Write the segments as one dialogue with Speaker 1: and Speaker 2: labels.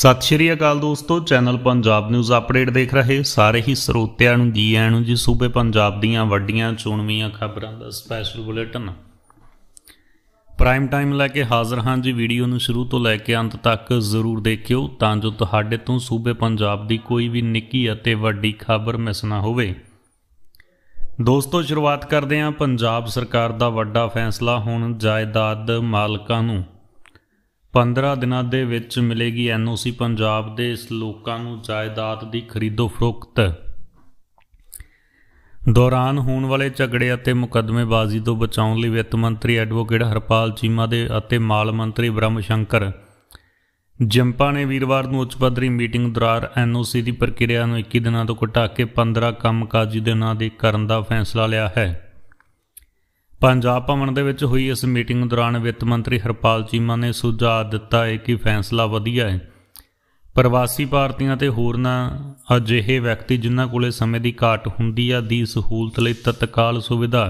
Speaker 1: ਸਤਿ ਸ਼੍ਰੀ ਅਕਾਲ ਦੋਸਤੋ channel Punjab news update ਦੇਖ ਰਹੇ ਸਾਰੇ ਹੀ ਸਰੋਤਿਆਂ ਨੂੰ ਜੀ ਆਇਆਂ ਨੂੰ ਜੀ ਸੂਬੇ ਪੰਜਾਬ ਦੀਆਂ ਵੱਡੀਆਂ ਚੋਣਵੀਆਂ ਖਬਰਾਂ ਦਾ ਸਪੈਸ਼ਲ ਬੁਲੇਟਿਨ ਪ੍ਰਾਈਮ ਟਾਈਮ ਲੈ ਕੇ ਹਾਜ਼ਰ ਹਾਂ ਜੀ ਵੀਡੀਓ ਨੂੰ ਸ਼ੁਰੂ ਤੋਂ ਲੈ ਕੇ ਅੰਤ ਤੱਕ ਜ਼ਰੂਰ ਦੇਖਿਓ ਤਾਂ ਜੋ ਤੁਹਾਡੇ ਤੋਂ ਸੂਬੇ ਪੰਜਾਬ ਦੀ ਕੋਈ ਵੀ ਨਿੱਕੀ ਅਤੇ ਵੱਡੀ ਖਬਰ ਮਿਸ ਨਾ ਹੋਵੇ ਦੋਸਤੋ ਸ਼ੁਰੂਆਤ ਕਰਦੇ ਹਾਂ ਪੰਜਾਬ ਸਰਕਾਰ ਦਾ ਵੱਡਾ ਫੈਸਲਾ ਹੁਣ ਜਾਇਦਾਦ ਮਾਲਕਾਂ ਨੂੰ 15 ਦਿਨਾਂ ਦੇ ਵਿੱਚ ਮਿਲੇਗੀ ਐਨਓਸੀ ਪੰਜਾਬ ਦੇ ਇਸ ਲੋਕਾਂ ਨੂੰ ਜਾਇਦਾਦ ਦੀ ਖਰੀਦੋ ਫਰੋਖਤ ਦੌਰਾਨ ਹੋਣ ਵਾਲੇ ਝਗੜੇ ਅਤੇ ਮੁਕੱਦਮੇਬਾਜ਼ੀ ਤੋਂ ਬਚਾਉਣ ਲਈ ਵਿੱਤ ਮੰਤਰੀ ਐਡਵੋਕੇਟ ਹਰਪਾਲ ਚੀਮਾ ਦੇ ਅਤੇ ਮਾਲ ਮੰਤਰੀ ਬ੍ਰਹਮ ਸ਼ੰਕਰ ਜੰਪਾ ਨੇ ਵੀਰਵਾਰ ਨੂੰ ਉੱਚ ਪੱਧਰੀ ਮੀਟਿੰਗ ਦੌਰਾਨ ਐਨਓਸੀ ਦੀ ਪ੍ਰਕਿਰਿਆ ਨੂੰ 21 ਦਿਨਾਂ ਤੋਂ ਘਟਾ ਕੇ 15 ਕੰਮਕਾਜੀ ਦਿਨਾਂ ਦੇ ਕਰਨ ਦਾ ਫੈਸਲਾ ਲਿਆ ਹੈ ਪੰਜਾਬ ਭਵਨ ਦੇ ਵਿੱਚ ਹੋਈ ਇਸ ਮੀਟਿੰਗ ਦੌਰਾਨ ਵਿੱਤ ਮੰਤਰੀ ਹਰਪਾਲ ਚੀਮਾ ਨੇ ਸੁਝਾਅ ਦਿੱਤਾ ਹੈ ਕਿ ਫੈਸਲਾ ਵਧੀਆ ਹੈ ਪ੍ਰਵਾਸੀ ਭਾਰਤੀਆਂ ਤੇ ਹੋਰਨਾਂ ਅਜਿਹੇ ਵਿਅਕਤੀ ਜਿਨ੍ਹਾਂ ਕੋਲੇ ਸਮੇਂ ਦੀ ਘਾਟ ਹੁੰਦੀ ਆ ਦੀ ਸਹੂਲਤ ਲਈ ਤਤਕਾਲ ਸੁਵਿਧਾ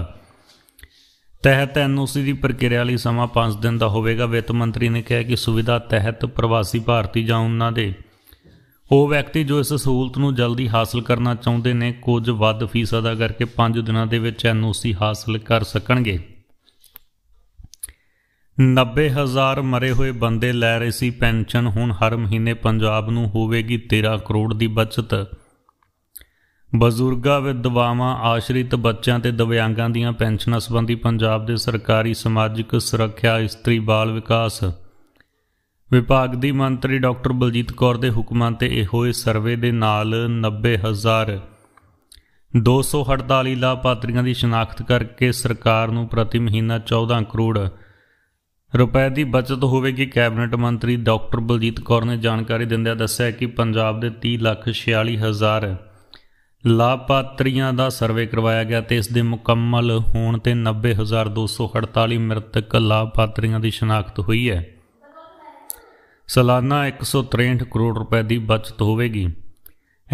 Speaker 1: ਤਹਿਤ ਐਨਓਸੀ ਦੀ ਪ੍ਰਕਿਰਿਆ ਲਈ ਸਮਾਂ 5 ਦਿਨ ਦਾ ਹੋਵੇਗਾ ਵਿੱਤ ਮੰਤਰੀ ਨੇ ਕਿਹਾ ਕਿ ਸੁਵਿਧਾ ਤਹਿਤ ਪ੍ਰਵਾਸੀ ਭਾਰਤੀ ਜਾਂ ਉਹਨਾਂ ਦੇ ਉਹ ਵਿਅਕਤੀ ਜੋ ਇਸ ਸਹੂਲਤ ਨੂੰ ਜਲਦੀ ਹਾਸਲ ਕਰਨਾ ਚਾਹੁੰਦੇ ਨੇ ਕੁਝ ਵੱਧ ਫੀਸ ਅਦਾ ਕਰਕੇ 5 ਦਿਨਾਂ ਦੇ ਵਿੱਚ ਐਨਓਸੀ ਹਾਸਲ ਕਰ ਸਕਣਗੇ 90000 ਮਰੇ ਹੋਏ ਬੰਦੇ ਲੈ ਰਹੇ ਸੀ ਪੈਨਸ਼ਨ ਹੁਣ ਹਰ ਮਹੀਨੇ ਪੰਜਾਬ ਨੂੰ ਹੋਵੇਗੀ 13 ਕਰੋੜ ਦੀ ਬਚਤ ਬਜ਼ੁਰਗਾਂ ਵਿਧਵਾਵਾਂ ਆਸ਼ਰਿਤ ਬੱਚਿਆਂ ਤੇ ਦਿਵਿਆਂਗਾਂ ਦੀਆਂ ਪੈਨਸ਼ਨਾਂ ਸੰਬੰਧੀ ਪੰਜਾਬ ਦੇ ਸਰਕਾਰੀ ਸਮਾਜਿਕ ਸੁਰੱਖਿਆ ਇਸਤਰੀ ਬਾਲ ਵਿਕਾਸ ਵਿਭਾਗ ਦੀ ਮੰਤਰੀ ਡਾਕਟਰ ਬਲਜੀਤ ਕੌਰ ਦੇ ਹੁਕਮਾਂ ਤੇ ਇਹ ਹੋਏ ਸਰਵੇ ਦੇ ਨਾਲ 90000 248 ਲਾਭਪਾਤਰੀਆਂ ਦੀ ਸ਼ਨਾਖਤ ਕਰਕੇ ਸਰਕਾਰ ਨੂੰ ਪ੍ਰਤੀ ਮਹੀਨਾ 14 ਕਰੋੜ ਰੁਪਏ ਦੀ ਬਚਤ ਹੋਵੇਗੀ ਕੈਬਨਿਟ ਮੰਤਰੀ ਡਾਕਟਰ ਬਲਜੀਤ ਕੌਰ ਨੇ ਜਾਣਕਾਰੀ ਦਿੰਦਿਆਂ ਦੱਸਿਆ ਕਿ ਪੰਜਾਬ ਦੇ 30 ਲੱਖ ਹਜ਼ਾਰ ਲਾਭਪਾਤਰੀਆਂ ਦਾ ਸਰਵੇ ਕਰਵਾਇਆ ਗਿਆ ਤੇ ਇਸ ਦੇ ਮੁਕੰਮਲ ਹੋਣ ਤੇ 90248 ਮ੍ਰਿਤਕ ਲਾਭਪਾਤਰੀਆਂ ਦੀ ਸ਼ਨਾਖਤ ਹੋਈ ਹੈ ਸਾਲਾਨਾ 163 ਕਰੋੜ ਰੁਪਏ ਦੀ ਬਚਤ ਹੋਵੇਗੀ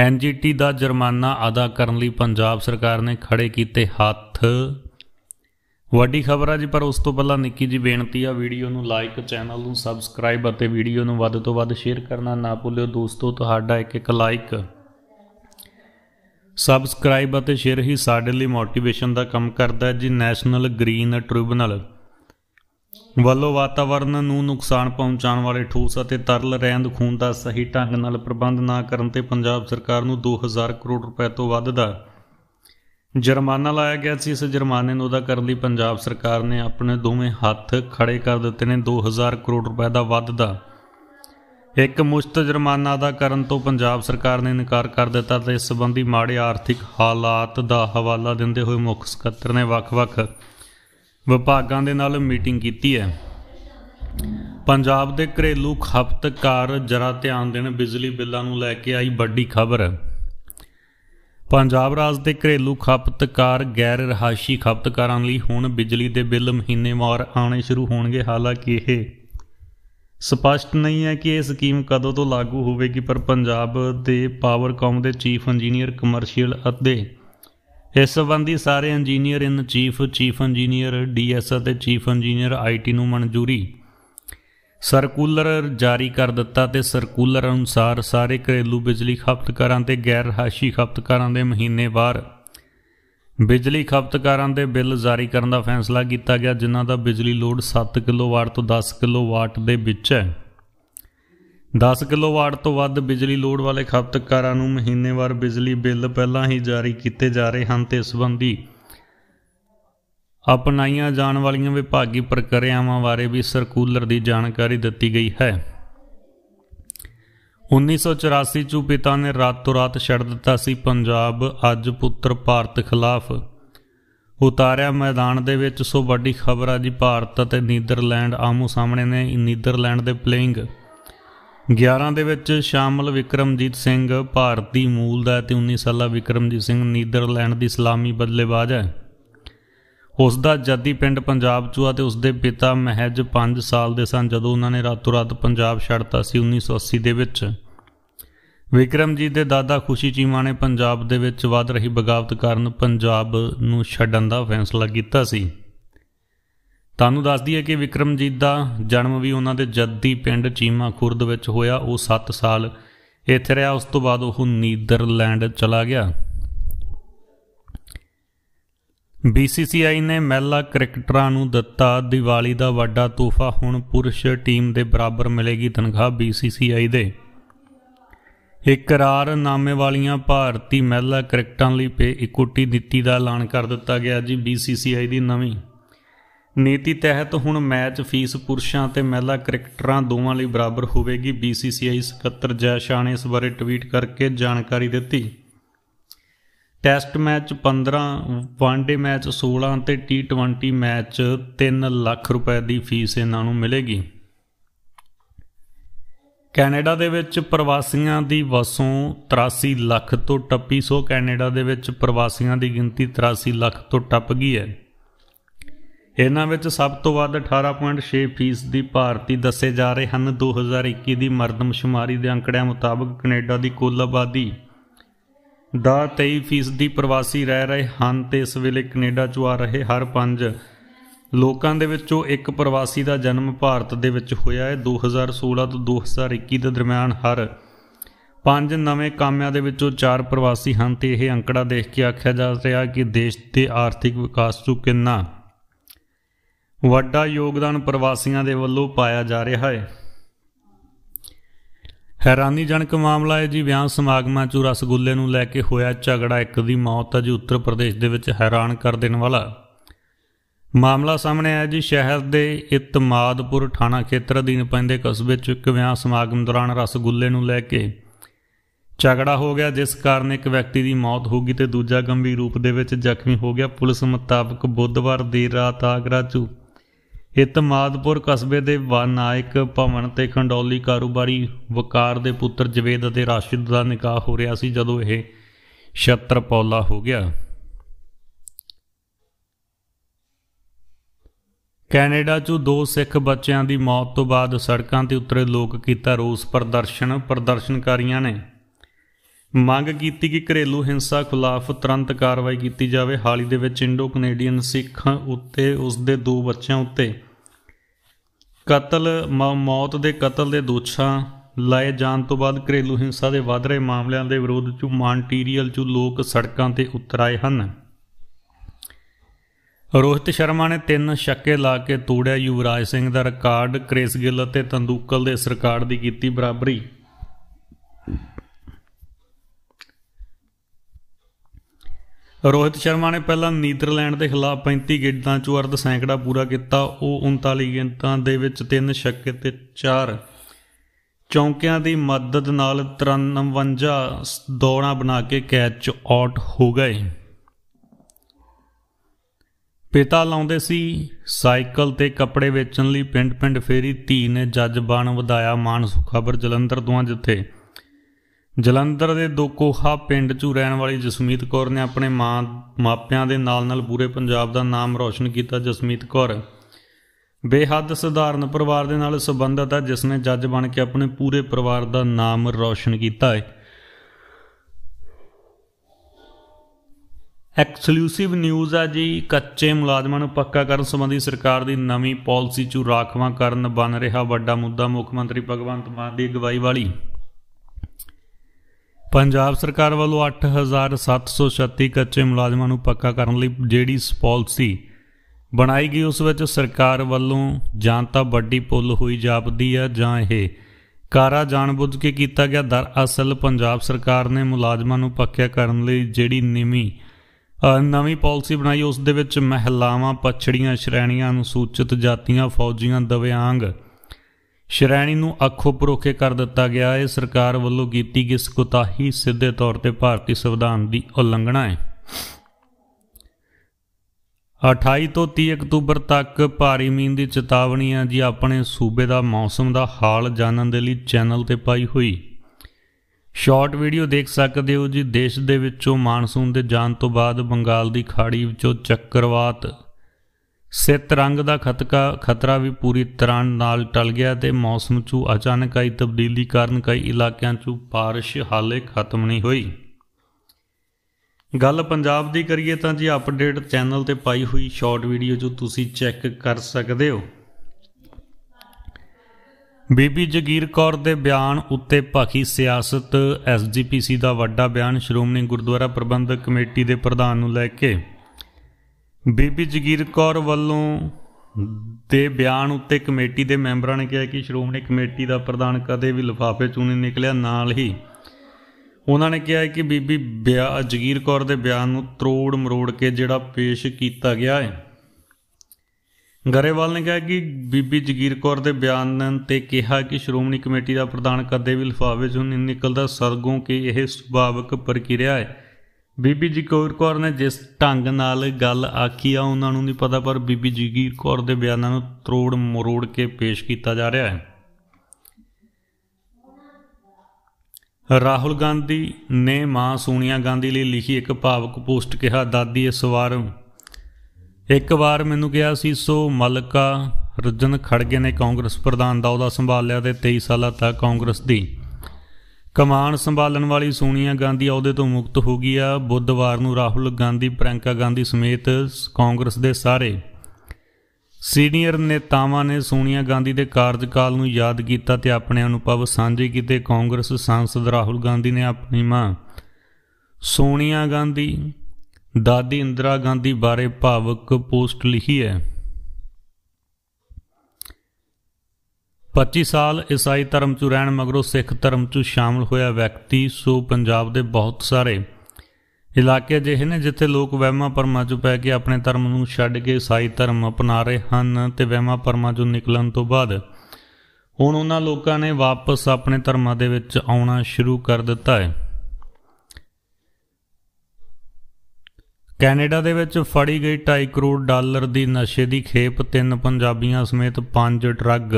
Speaker 1: ਐਨਜੀਟੀ ਦਾ ਜੁਰਮਾਨਾ ਅਦਾ ਕਰਨ ਲਈ ਪੰਜਾਬ ਸਰਕਾਰ ਨੇ ਖੜੇ ਕੀਤੇ ਹੱਥ ਵੱਡੀ ਖਬਰ ਆ ਜੀ ਪਰ ਉਸ ਤੋਂ ਪਹਿਲਾਂ ਨਿੱਕੀ ਜੀ ਬੇਨਤੀ ਆ ਵੀਡੀਓ ਨੂੰ ਲਾਈਕ ਚੈਨਲ ਨੂੰ ਸਬਸਕ੍ਰਾਈਬ ਅਤੇ ਵੀਡੀਓ ਨੂੰ ਵੱਧ ਤੋਂ ਵੱਧ ਸ਼ੇਅਰ ਕਰਨਾ ਨਾ ਭੁੱਲਿਓ ਦੋਸਤੋ ਤੁਹਾਡਾ ਇੱਕ ਇੱਕ ਲਾਈਕ ਸਬਸਕ੍ਰਾਈਬ ਅਤੇ ਸ਼ੇਅਰ ਹੀ ਸਾਡੇ ਲਈ ਮੋਟੀਵੇਸ਼ਨ ਦਾ ਕੰਮ ਕਰਦਾ ਹੈ ਜੀ ਨੈਸ਼ਨਲ ਗ੍ਰੀਨ ਟ੍ਰਿਬਿਊਨਲ ਵੱਲੋਂ ਵਾਤਾਵਰਣ ਨੂੰ ਨੁਕਸਾਨ ਪਹੁੰਚਾਉਣ ਵਾਲੇ ਠੋਸ ਅਤੇ ਤਰਲ ਰਹਿੰਦ ਖੂਨ ਦਾ ਸਹੀ ਢੰਗ ਨਾਲ ਪ੍ਰਬੰਧ ਨਾ ਕਰਨ ਤੇ ਪੰਜਾਬ ਸਰਕਾਰ ਨੂੰ 2000 ਕਰੋੜ ਰੁਪਏ ਤੋਂ ਵੱਧ ਦਾ ਜੁਰਮਾਨਾ ਲਾਇਆ ਗਿਆ ਸੀ ਇਸ ਜੁਰਮਾਨੇ ਨੂੰ ਉਦਾ ਕਰਨ ਲਈ ਪੰਜਾਬ ਸਰਕਾਰ ਨੇ ਆਪਣੇ ਦੋਵੇਂ ਹੱਥ ਖੜੇ ਕਰ ਦਿੱਤੇ ਨੇ 2000 ਕਰੋੜ ਰੁਪਏ ਦਾ ਵੱਧ ਦਾ ਇੱਕ ਮੁਸ਼ਤ ਜੁਰਮਾਨਾ ਅਦਾ ਕਰਨ ਤੋਂ ਪੰਜਾਬ ਸਰਕਾਰ ਨੇ ਇਨਕਾਰ ਕਰ ਦਿੱਤਾ ਤੇ ਇਸ ਸੰਬੰਧੀ ਮਾੜੇ ਆਰਥਿਕ ਹਾਲਾਤ ਦਾ ਹਵਾਲਾ ਦਿੰਦੇ ਹੋਏ ਮੁੱਖ ਸਕੱਤਰ ਨੇ ਵੱਖ-ਵੱਖ ਵਿਭਾਗਾਂ ਦੇ ਨਾਲ ਮੀਟਿੰਗ ਕੀਤੀ ਹੈ ਪੰਜਾਬ ਦੇ ਘਰੇਲੂ ਖਪਤਕਾਰ ਜਰਾ ਧਿਆਨ ਦੇਣ ਬਿਜਲੀ ਬਿੱਲਾਂ ਨੂੰ ਲੈ ਕੇ ਆਈ ਵੱਡੀ ਖਬਰ ਪੰਜਾਬ ਰਾਜ ਦੇ ਘਰੇਲੂ ਖਪਤਕਾਰ ਗੈਰ ਰਹਾਇਸ਼ੀ ਖਪਤਕਾਰਾਂ ਲਈ ਹੁਣ ਬਿਜਲੀ ਦੇ ਬਿੱਲ ਮਹੀਨੇਵਾਰ ਆਉਣੇ ਸ਼ੁਰੂ ਹੋਣਗੇ ਹਾਲਾਂਕਿ ਇਹ ਸਪਸ਼ਟ ਨਹੀਂ ਹੈ ਕਿ ਇਹ ਸਕੀਮ ਕਦੋਂ ਤੋਂ ਲਾਗੂ ਹੋਵੇਗੀ ਪਰ ਪੰਜਾਬ ਦੇ ਪਾਵਰਕਾਮ ਦੇ ਚੀਫ ਇੰਜੀਨੀਅਰ ਕਮਰਸ਼ੀਅਲ ਅਤੇ ਇਸ ਸੰਬੰਧੀ ਸਾਰੇ engineer in chief chief engineer DS ਅਤੇ ਚੀਫ ਇੰਜੀਨੀਅਰ ਆਈਟੀ ਨੂੰ ਮਨਜ਼ੂਰੀ ਸਰਕੂਲਰ ਜਾਰੀ ਕਰ ਦਿੱਤਾ ਤੇ ਸਰਕੂਲਰ ਅਨੁਸਾਰ ਸਾਰੇ ਘਰੇਲੂ ਬਿਜਲੀ ਖਪਤਕਾਰਾਂ ਤੇ ਗੈਰ ਰਹਾਸ਼ੀ ਖਪਤਕਾਰਾਂ ਦੇ ਮਹੀਨੇਵਾਰ ਬਿਜਲੀ ਖਪਤਕਾਰਾਂ ਦੇ ਬਿੱਲ ਜਾਰੀ ਕਰਨ ਦਾ ਫੈਸਲਾ ਕੀਤਾ ਗਿਆ ਜਿਨ੍ਹਾਂ ਦਾ ਬਿਜਲੀ ਲੋਡ 7 ਕਿਲੋਵਾਟ ਤੋਂ 10 ਕਿਲੋਵਾਟ ਦੇ ਵਿੱਚ ਹੈ 10 ਕਿਲੋਵਾਟ ਤੋਂ ਵੱਧ ਬਿਜਲੀ ਲੋਡ ਵਾਲੇ ਖਪਤਕਾਰਾਂ ਨੂੰ ਮਹੀਨੇਵਾਰ ਬਿਜਲੀ ਬਿੱਲ ਪਹਿਲਾਂ ਹੀ ਜਾਰੀ ਕੀਤੇ ਜਾ ਰਹੇ ਹਨ ਤੇ ਸੰਬੰਧੀ ਅਪਣਾਈਆਂ ਜਾਣ ਵਾਲੀਆਂ ਵਿਭਾਗੀ ਪ੍ਰਕਿਰਿਆਵਾਂ ਬਾਰੇ ਵੀ ਸਰਕੂਲਰ ਦੀ ਜਾਣਕਾਰੀ ਦਿੱਤੀ ਗਈ ਹੈ 1984 ਚ ਪਿਤਾ ਨੇ ਰਾਤੋਂ ਰਾਤ ਛੱਡ ਦਿੱਤਾ ਸੀ ਪੰਜਾਬ ਅੱਜ ਪੁੱਤਰ ਭਾਰਤ ਖਿਲਾਫ ਉਤਾਰਿਆ ਮੈਦਾਨ ਦੇ ਵਿੱਚ ਸੋ ਵੱਡੀ ਖਬਰ ਆ ਜੀ ਭਾਰਤ ਅਤੇ ਨੀਦਰਲੈਂਡ ਆਮੋ ਸਾਹਮਣੇ ਨੇ ਨੀਦਰਲੈਂਡ ਦੇ ਪਲੇਇੰਗ 11 ਦੇ ਵਿੱਚ ਸ਼ਾਮਲ ਵਿਕਰਮਜੀਤ ਸਿੰਘ ਭਾਰਤੀ ਮੂਲ ਦਾ ਤੇ 19 ਸਾਲਾ ਵਿਕਰਮਜੀਤ ਸਿੰਘ ਨੀਦਰਲੈਂਡ ਦੀ ਸਲਾਮੀ ਬਦਲੇਬਾਜ਼ ਹੈ ਉਸ ਦਾ ਜੱਦੀ ਪਿੰਡ ਪੰਜਾਬ ਚੂਆ ਤੇ ਉਸ ਦੇ ਪਿਤਾ ਮਹਿਜ 5 ਸਾਲ ਦੇ ਸਨ ਜਦੋਂ ਉਹਨਾਂ ਨੇ ਰਾਤੋਂ ਰਾਤ ਪੰਜਾਬ ਛੱਡਤਾ ਸੀ 1980 ਦੇ ਵਿੱਚ ਵਿਕਰਮਜੀਤ ਦੇ ਦਾਦਾ ਖੁਸ਼ੀ ਚੀਮਾ ਨੇ ਪੰਜਾਬ ਦੇ ਵਿੱਚ ਵੱਧ ਰਹੀ ਬਗਾਵਤ ਕਾਰਨ ਪੰਜਾਬ ਨੂੰ ਛੱਡਣ ਦਾ ਫੈਸਲਾ ਕੀਤਾ ਸੀ ਤੁਹਾਨੂੰ ਦੱਸ ਦਈਏ ਕਿ ਵਿਕਰਮਜੀਤ ਦਾ ਜਨਮ ਵੀ ਉਹਨਾਂ ਦੇ ਜੱਦੀ ਪਿੰਡ ਚੀਮਾ ਖੁਰਦ ਵਿੱਚ ਹੋਇਆ ਉਹ 7 ਸਾਲ ਇੱਥੇ ਰਿਹਾ ਉਸ ਤੋਂ ਬਾਅਦ ਉਹ ਨੀਦਰਲੈਂਡ ਚਲਾ ਗਿਆ BCCI ਨੇ ਮਹਿਲਾ ਕ੍ਰਿਕਟਰਾਂ ਨੂੰ ਦਿੱਤਾ ਦੀਵਾਲੀ ਦਾ ਵੱਡਾ ਤੋਹਫਾ ਹੁਣ ਪੁਰਸ਼ ਟੀਮ ਦੇ ਬਰਾਬਰ ਮਿਲੇਗੀ ਤਨਖਾਹ BCCI ਦੇ ਨਾਮੇ ਵਾਲੀਆਂ ਭਾਰਤੀ ਮਹਿਲਾ ਕ੍ਰਿਕਟਾਂ ਲਈ ਪੇ ਇਕੁਇਟੀ ਨੀਤੀ ਦਾ ਐਲਾਨ ਕਰ ਦਿੱਤਾ ਗਿਆ ਜੀ BCCI ਦੀ ਨਵੀਂ ਨੀਤੀ ਤਹਿਤ ਹੁਣ ਮੈਚ ਫੀਸ ਪੁਰਸ਼ਾਂ ਤੇ ਮਹਿਲਾ ਕ੍ਰਿਕਟਰਾਂ ਦੋਵਾਂ ਲਈ ਬਰਾਬਰ ਹੋਵੇਗੀ BCCI ਸਕੱਤਰ ਜੈ ਸ਼ਾਹ ਨੇ ਇਸ ਬਾਰੇ ਟਵੀਟ ਕਰਕੇ ਜਾਣਕਾਰੀ ਦਿੱਤੀ ਟੈਸਟ ਮੈਚ 15 ਵਨਡੇ ਮੈਚ 16 ਤੇ T20 ਮੈਚ 3 ਲੱਖ ਰੁਪਏ ਦੀ ਫੀਸ ਇਹਨਾਂ ਨੂੰ ਮਿਲੇਗੀ ਕੈਨੇਡਾ ਦੇ ਵਿੱਚ ਪ੍ਰਵਾਸੀਆਂ ਦੀ ਵਸੋਂ 83 ਲੱਖ ਤੋਂ ਟੱਪੀ ਸੋ ਕੈਨੇਡਾ ਦੇ ਵਿੱਚ ਪ੍ਰਵਾਸੀਆਂ ਦੀ ਗਿਣਤੀ 83 ਲੱਖ ਤੋਂ ਟੱਪ ਗਈ ਹੈ ਇਹਨਾਂ ਵਿੱਚ ਸਭ ਤੋਂ ਵੱਧ 18.6% ਦੀ ਭਾਰਤੀ ਦੱਸੇ ਜਾ ਰਹੇ ਹਨ 2021 ਦੀ ਮਰਦਮਸ਼ੁਮਾਰੀ ਦੇ ਅੰਕੜਿਆਂ ਮੁਤਾਬਕ ਕੈਨੇਡਾ ਦੀ ਕੁੱਲ ਆਬਾਦੀ ਦਾ 23% ਦੀ ਪ੍ਰਵਾਸੀ ਰਹਿ ਰਹੇ ਹਨ ਤੇ ਇਸ ਵੇਲੇ ਕੈਨੇਡਾ 'ਚ ਆ ਰਹੇ ਹਰ ਪੰਜ ਲੋਕਾਂ ਦੇ ਵਿੱਚੋਂ ਇੱਕ ਪ੍ਰਵਾਸੀ ਦਾ ਜਨਮ ਭਾਰਤ ਦੇ ਵਿੱਚ ਹੋਇਆ ਹੈ 2016 ਤੋਂ 2021 ਦੇ ਦਰਮਿਆਨ ਹਰ ਪੰਜ ਨਵੇਂ ਕਾਮਿਆਂ ਦੇ ਵਿੱਚੋਂ ਚਾਰ ਪ੍ਰਵਾਸੀ ਹਨ ਤੇ ਇਹ ਅੰਕੜਾ ਦੇਖ ਕੇ ਆਖਿਆ ਜਾ ਰਿਹਾ ਕਿ ਦੇਸ਼ ਦੇ ਆਰਥਿਕ ਵਿਕਾਸ ਨੂੰ ਕਿੰਨਾ ਵੱਡਾ ਯੋਗਦਾਨ ਪ੍ਰਵਾਸੀਆਂ ਦੇ ਵੱਲੋਂ ਪਾਇਆ ਜਾ ਰਿਹਾ ਹੈ ਹੈਰਾਨੀਜਨਕ ਮਾਮਲਾ ਹੈ ਜੀ ਵਿਆਹ ਸਮਾਗਮਾਂ 'ਚ ਰਸਗੁੱਲੇ ਨੂੰ ਲੈ ਕੇ ਹੋਇਆ ਝਗੜਾ ਇੱਕ ਦੀ ਮੌਤ ਹੈ ਜੀ ਉੱਤਰ ਪ੍ਰਦੇਸ਼ ਦੇ ਵਿੱਚ ਹੈਰਾਨ ਕਰ ਦੇਣ ਵਾਲਾ ਮਾਮਲਾ ਸਾਹਮਣੇ ਆਇਆ ਜੀ ਸ਼ਹਿਰ ਦੇ ਇਤਮਾਦਪੁਰ ਥਾਣਾ ਖੇਤਰ ਅਧੀਨ ਪੈਂਦੇ ਕਸਬੇ 'ਚ ਇੱਕ ਵਿਆਹ ਸਮਾਗਮ ਦੌਰਾਨ ਰਸਗੁੱਲੇ ਨੂੰ ਲੈ ਕੇ ਝਗੜਾ ਹੋ ਗਿਆ ਜਿਸ ਕਾਰਨ ਇੱਕ ਵਿਅਕਤੀ ਦੀ ਮੌਤ ਹੋ ਗਈ ਤੇ ਦੂਜਾ ਗੰਭੀਰ ਰੂਪ ਦੇ ਵਿੱਚ ਜ਼ਖਮੀ ਹੋ ਗਿਆ ਪੁਲਿਸ ਮੁਤਾਬਕ ਬੁੱਧਵਾਰ ਦੇਰ ਰਾਤ ਆਗਰਾ 'ਚ ਇਤਮਾਦਪੁਰ ਕਸਬੇ ਦੇ ਨਾਇਕ ਭਵਨ ਤੇ ਖੰਡੌਲੀ ਕਾਰੋਬਾਰੀ ਵਕਾਰ ਦੇ ਪੁੱਤਰ ਜਵੇਦ ਅਤੇ ਰਾਸ਼ਿਦ ਦਾ ਨਿਕਾਹ ਹੋ ਰਿਹਾ ਸੀ ਜਦੋਂ ਇਹ ਛਤਰ ਪੌਲਾ ਹੋ ਗਿਆ ਕੈਨੇਡਾ 'ਚ ਦੋ ਸਿੱਖ ਬੱਚਿਆਂ ਦੀ ਮੌਤ ਤੋਂ ਬਾਅਦ ਸੜਕਾਂ ਤੇ ਉਤਰੇ ਲੋਕ ਕੀਤਾ ਰੋਸ ਪ੍ਰਦਰਸ਼ਨ ਪ੍ਰਦਰਸ਼ਨਕਾਰੀਆਂ ਨੇ ਮੰਗ ਕੀਤੀ ਕਿ ਘਰੇਲੂ ਹਿੰਸਾ ਖਿਲਾਫ ਤੁਰੰਤ ਕਾਰਵਾਈ ਕੀਤੀ ਜਾਵੇ ਹਾਲ ਹੀ ਦੇ ਵਿੱਚ ਇੰਡੋ ਕੈਨੇਡੀਅਨ ਸਿੱਖਾਂ ਉੱਤੇ ਉਸ ਦੇ ਦੋ ਬੱਚਿਆਂ ਉੱਤੇ ਕਤਲ ਮੌਤ ਦੇ ਕਤਲ ਦੇ ਦੋਸ਼ਾਂ ਲਾਏ ਜਾਣ ਤੋਂ ਬਾਅਦ ਘਰੇਲੂ ਹਿੰਸਾ ਦੇ ਵੱਧ ਰਹੇ ਮਾਮਲਿਆਂ ਦੇ ਵਿਰੋਧ 'ਚ ਮਾਂਟੀਰੀਅਲ 'ਚ ਲੋਕ ਸੜਕਾਂ ਤੇ ਉਤਰ ਆਏ ਹਨ ਰੋਹਿਤ ਸ਼ਰਮਾ ਨੇ ਤਿੰਨ ਛੱਕੇ ਲਾ ਕੇ ਤੋੜਿਆ ਯੁਵਰਾਜ ਸਿੰਘ ਦਾ ਰਿਕਾਰਡ ਕ੍ਰਿਸ ਗਿੱਲ ਅਤੇ ਤੰਦੂਕਲ ਦੇ ਇਸ ਰਿਕਾਰਡ ਦੀ ਕੀਤੀ ਬਰਾਬਰੀ ਰੋਹਿਤ ਸ਼ਰਮਾ ਨੇ ਪਹਿਲਾਂ ਨੀਦਰਲੈਂਡ ਦੇ ਖਿਲਾਫ 35 ਗੇਂਦਾਂ ਚੋਂ ਅਰਧ ਸੈਂਕੜਾ ਪੂਰਾ ਕੀਤਾ ਉਹ 39 ਗੇਂਦਾਂ ਦੇ ਵਿੱਚ 3 ਛੱਕੇ ਤੇ 4 ਚੌਂਕਿਆਂ ਦੀ ਮਦਦ ਨਾਲ 53 ਦੌੜਾਂ ਬਣਾ ਕੇ ਕੈਚ ਆਊਟ ਹੋ ਗਏ ਪਿਤਾ ਲਾਉਂਦੇ ਸੀ ਸਾਈਕਲ ਤੇ ਕੱਪੜੇ ਵੇਚਣ ਲਈ ਪਿੰਡ-ਪਿੰਡ ਫੇਰੀ ਧੀ ਨੇ ਜੱਜ ਬਾਣ ਵਧਾਇਆ ਮਾਨ ਸੁਖਾਬਰ ਜਲੰਧਰ ਤੋਂ ਜਿੱਥੇ ਜਲੰਧਰ ਦੇ ਦੋਕੋਹਾ ਪਿੰਡ 'ਚ ਰਹਿਣ ਵਾਲੀ ਜਸਮੀਤ ਕੌਰ ਨੇ ਆਪਣੇ ਮਾਂ ਮਾਪਿਆਂ ਦੇ ਨਾਲ-ਨਾਲ ਪੂਰੇ ਪੰਜਾਬ ਦਾ ਨਾਮ ਰੌਸ਼ਨ ਕੀਤਾ ਜਸਮੀਤ ਕੌਰ ਬੇਹੱਦ ਸਧਾਰਨ ਪਰਿਵਾਰ ਦੇ ਨਾਲ ਸੰਬੰਧਤ ਹੈ ਜਿਸ ਨੇ ਜੱਜ ਬਣ ਕੇ ਆਪਣੇ ਪੂਰੇ ਪਰਿਵਾਰ ਦਾ ਨਾਮ ਰੌਸ਼ਨ ਕੀਤਾ ਹੈ ਐਕਸਕਲੂਸਿਵ ਨਿਊਜ਼ ਆ ਜੀ ਕੱਚੇ ਮੁਲਾਜ਼ਮਾਂ ਨੂੰ ਪੱਕਾ ਕਰਨ ਸੰਬੰਧੀ ਸਰਕਾਰ ਦੀ ਨਵੀਂ ਪਾਲਿਸੀ 'ਚ ਰਾਖਵਾਂ ਕਰਨ ਬਣ ਰਿਹਾ ਵੱਡਾ ਮੁੱਦਾ ਮੁੱਖ ਮੰਤਰੀ ਭਗਵੰਤ ਮਾਨ ਦੀ ਅਗਵਾਈ ਵਾਲੀ ਪੰਜਾਬ ਸਰਕਾਰ ਵੱਲੋਂ 8736 ਕੱਚੇ ਮੁਲਾਜ਼ਮਾਂ ਨੂੰ ਪੱਕਾ ਕਰਨ ਲਈ ਜਿਹੜੀ ਪਾਲਿਸੀ ਬਣਾਈ ਗਈ ਉਸ ਵਿੱਚ ਸਰਕਾਰ ਵੱਲੋਂ ਜਾਂ ਤਾਂ ਵੱਡੀ ਪੁੱਲ ਹੋਈ ਜਾਪਦੀ ਹੈ ਜਾਂ ਇਹ ਕਾਰਾ ਜਾਣਬੁੱਝ ਕੇ ਕੀਤਾ ਗਿਆ ਦਰਅਸਲ ਪੰਜਾਬ ਸਰਕਾਰ ਨੇ ਮੁਲਾਜ਼ਮਾਂ ਨੂੰ ਪੱਕਿਆ ਕਰਨ ਲਈ ਜਿਹੜੀ ਨਿਮੀ ਨਵੀਂ ਪਾਲਿਸੀ ਬਣਾਈ ਉਸ ਦੇ ਵਿੱਚ ਮਹਿਲਾਵਾਂ ਪਛੜੀਆਂ ਸ਼੍ਰੇਣੀਆਂ ਅਨੁਸੂਚਿਤ ਜਾਤੀਆਂ ਫੌਜੀਆਂ ਦਵਿਆਂਗ ਸ਼੍ਰੈਣੀ ਨੂੰ ਅੱਖੋਂ ਪਰੋਖੇ ਕਰ ਦਿੱਤਾ ਗਿਆ ਹੈ ਸਰਕਾਰ ਵੱਲੋਂ ਕੀਤੀ ਗਈ ਸਕੁਤਾਹੀ ਸਿੱਧੇ ਤੌਰ ਤੇ ਭਾਰਤੀ ਸੰਵਿਧਾਨ ਦੀ ਉਲੰਘਣਾ ਹੈ 28 ਤੋਂ 30 ਅਕਤੂਬਰ ਤੱਕ ਭਾਰੀ ਮੀਂਹ ਦੀ ਚੇਤਾਵਨੀ ਆ ਜੀ ਆਪਣੇ ਸੂਬੇ ਦਾ ਮੌਸਮ ਦਾ ਹਾਲ ਜਾਣਨ ਦੇ ਲਈ ਚੈਨਲ ਤੇ ਪਾਈ ਹੋਈ ਸ਼ਾਰਟ ਵੀਡੀਓ ਦੇਖ ਸਕਦੇ ਹੋ ਜੀ ਦੇਸ਼ ਦੇ ਵਿੱਚੋਂ ਮਾਨਸੂਨ ਦੇ ਜਾਣ ਤੋਂ ਬਾਅਦ ਬੰਗਾਲ ਦੀ ਖਾੜੀ ਵਿੱਚੋਂ ਚੱਕਰਵਾਤ ਸੇ ਰੰਗ ਦਾ ਖਤਕਾ ਖਤਰਾ ਵੀ ਪੂਰੀ ਤਰ੍ਹਾਂ ਨਾਲ ਟਲ ਗਿਆ ਤੇ ਮੌਸਮ 'ਚ ਅਚਾਨਕ ਆਈ ਤਬਦੀਲੀ ਕਾਰਨ ਕਈ ਇਲਾਕਿਆਂ 'ਚ بارش ਹਾਲੇ ਖਤਮ ਨਹੀਂ ਹੋਈ ਗੱਲ ਪੰਜਾਬ ਦੀ ਕਰੀਏ ਤਾਂ ਜੀ ਅਪਡੇਟ ਚੈਨਲ ਤੇ ਪਾਈ ਹੋਈ ਸ਼ਾਰਟ ਵੀਡੀਓ ਜੋ ਤੁਸੀਂ ਚੈੱਕ ਕਰ ਸਕਦੇ ਹੋ ਬੀਬੀ ਜਗੀਰ ਕੌਰ ਦੇ ਬਿਆਨ ਉੱਤੇ ਭਾਖੀ ਸਿਆਸਤ ਐਸਜੀਪੀਸੀ ਦਾ ਵੱਡਾ ਬਿਆਨ ਸ਼੍ਰੋਮਣੀ ਗੁਰਦੁਆਰਾ ਪ੍ਰਬੰਧਕ ਕਮੇਟੀ ਦੇ ਪ੍ਰਧਾਨ ਨੂੰ ਲੈ ਕੇ ਬੀਬੀ ਜਗੀਰ ਕੌਰ ਵੱਲੋਂ ਦੇ ਬਿਆਨ ਉੱਤੇ ਕਮੇਟੀ ਦੇ ਮੈਂਬਰਾਂ ਨੇ ਕਿਹਾ ਕਿ ਸ਼੍ਰੋਮਣੀ ਕਮੇਟੀ ਦਾ ਪ੍ਰਧਾਨ ਕਦੇ ਵੀ ਲਫਾਫੇ ਚੋਂ ਨਹੀਂ ਨਿਕਲਿਆ ਨਾਲ ਹੀ ਉਹਨਾਂ ਨੇ ਕਿਹਾ ਕਿ ਬੀਬੀ ਜਗੀਰ ਕੌਰ ਦੇ ਬਿਆਨ ਨੂੰ ਤਰੋੜ ਮਰੋੜ ਕੇ ਜਿਹੜਾ ਪੇਸ਼ ਕੀਤਾ ਗਿਆ ਹੈ ਗਰੇਵਾਲ ਨੇ ਕਿਹਾ ਕਿ ਬੀਬੀ ਜਗੀਰ ਕੌਰ ਦੇ ਬਿਆਨ ਤੇ ਕਿਹਾ ਕਿ ਸ਼੍ਰੋਮਣੀ ਕਮੇਟੀ ਦਾ ਪ੍ਰਧਾਨ ਕਦੇ ਵੀ ਲਫਾਫੇ ਚੋਂ ਨਹੀਂ ਨਿਕਲਦਾ ਸਰਗੋਂ ਕਿ ਇਹ ਸੁਭਾਵਿਕ ਪ੍ਰਕਿਰਿਆ ਹੈ ਬੀਬੀ ਜਗੀਰ ਕੌਰ ਨੇ ਜਿਸ ਢੰਗ ਨਾਲ ਗੱਲ ਆਖੀ ਆ ਉਹਨਾਂ ਨੂੰ ਨਹੀਂ ਪਤਾ ਪਰ ਬੀਬੀ ਜਗੀਰ ਕੌਰ ਦੇ ਬਿਆਨਾਂ ਨੂੰ ਤਰੋੜ ਮਰੋੜ ਕੇ ਪੇਸ਼ ਕੀਤਾ ਜਾ ਰਿਹਾ ਹੈ ਰਾਹੁਲ ਗਾਂਧੀ ਨੇ ਮਾਂ ਸੋਨੀਆ ਗਾਂਧੀ ਲਈ ਲਿਖੀ ਇੱਕ ਭਾਵਕ ਪੋਸਟ ਕਿਹਾ ਦਾਦੀ ਇਸ ਵਾਰ ਇੱਕ ਵਾਰ ਮੈਨੂੰ ਕਿਹਾ ਸੀ ਸੋ ਮਲਕਾ ਰੁਜਨ ਖੜਗੇ ਨੇ ਕਾਂਗਰਸ ਪ੍ਰਧਾਨ ਦਾ ਉਹਦਾ ਸੰਭਾਲ ਲਿਆ ਤੇ 23 ਸਾਲਾਂ ਤੱਕ ਕਾਂਗਰਸ ਦੀ ਕਮਾਨ ਸੰਭਾਲਣ ਵਾਲੀ ਸੋਨੀਆ ਗਾਂਧੀ ਅਹੁਦੇ ਤੋਂ ਮੁਕਤ ਹੋ ਗਈ ਆ ਬੁੱਧਵਾਰ ਨੂੰ ਰਾਹੁਲ ਗਾਂਧੀ ਪ੍ਰਿੰਕਾ ਗਾਂਧੀ ਸਮੇਤ ਕਾਂਗਰਸ ਦੇ ਸਾਰੇ ਸੀਨੀਅਰ ਨੇਤਾਵਾਂ ਨੇ ਸੋਨੀਆ ਗਾਂਧੀ ਦੇ ਕਾਰਜਕਾਲ ਨੂੰ ਯਾਦ ਕੀਤਾ ਤੇ ਆਪਣੇ ਅਨੁਭਵ ਸਾਂਝੇ ਕੀਤੇ ਕਾਂਗਰਸ ਸੰਸਦ ਰਾਹੁਲ ਗਾਂਧੀ ਨੇ ਆਪਣੀ ਮਾਂ ਸੋਨੀਆ ਗਾਂਧੀ ਦਾਦੀ ਇੰਦਰਾ ਗਾਂਧੀ ਬਾਰੇ ਭਾਵਕ ਪੋਸਟ ਲਿਖੀ ਹੈ 25 ਸਾਲ ਈਸਾਈ ਧਰਮ ਚ ਰਹਿਣ ਮਗਰੋਂ ਸਿੱਖ ਧਰਮ ਚ ਸ਼ਾਮਲ ਹੋਇਆ ਵਿਅਕਤੀ ਸੋ ਪੰਜਾਬ ਦੇ ਬਹੁਤ ਸਾਰੇ ਇਲਾਕੇ ਅਜਿਹੇ ਨੇ ਜਿੱਥੇ ਲੋਕ ਵਹਿਮਾਂ ਪਰਮਾਂ ਚ ਪੈ ਕੇ ਆਪਣੇ ਧਰਮ ਨੂੰ ਛੱਡ ਕੇ ਈਸਾਈ ਧਰਮ ਅਪਣਾ ਰਹੇ ਹਨ ਤੇ ਵਹਿਮਾਂ ਪਰਮਾਂ ਚੋਂ ਨਿਕਲਣ ਤੋਂ ਬਾਅਦ ਹੁਣ ਉਹਨਾਂ ਲੋਕਾਂ ਨੇ ਵਾਪਸ ਆਪਣੇ ਧਰਮਾਂ ਦੇ ਵਿੱਚ ਆਉਣਾ ਸ਼ੁਰੂ ਕਰ ਦਿੱਤਾ ਹੈ ਕੈਨੇਡਾ ਦੇ ਵਿੱਚ ਫੜੀ ਗਈ 2.5 ਕਰੋੜ ਡਾਲਰ ਦੀ ਨਸ਼ੇ ਦੀ ਖੇਪ ਤਿੰਨ ਪੰਜਾਬੀਆਂ ਸਮੇਤ ਪੰਜ ਡਰੱਗ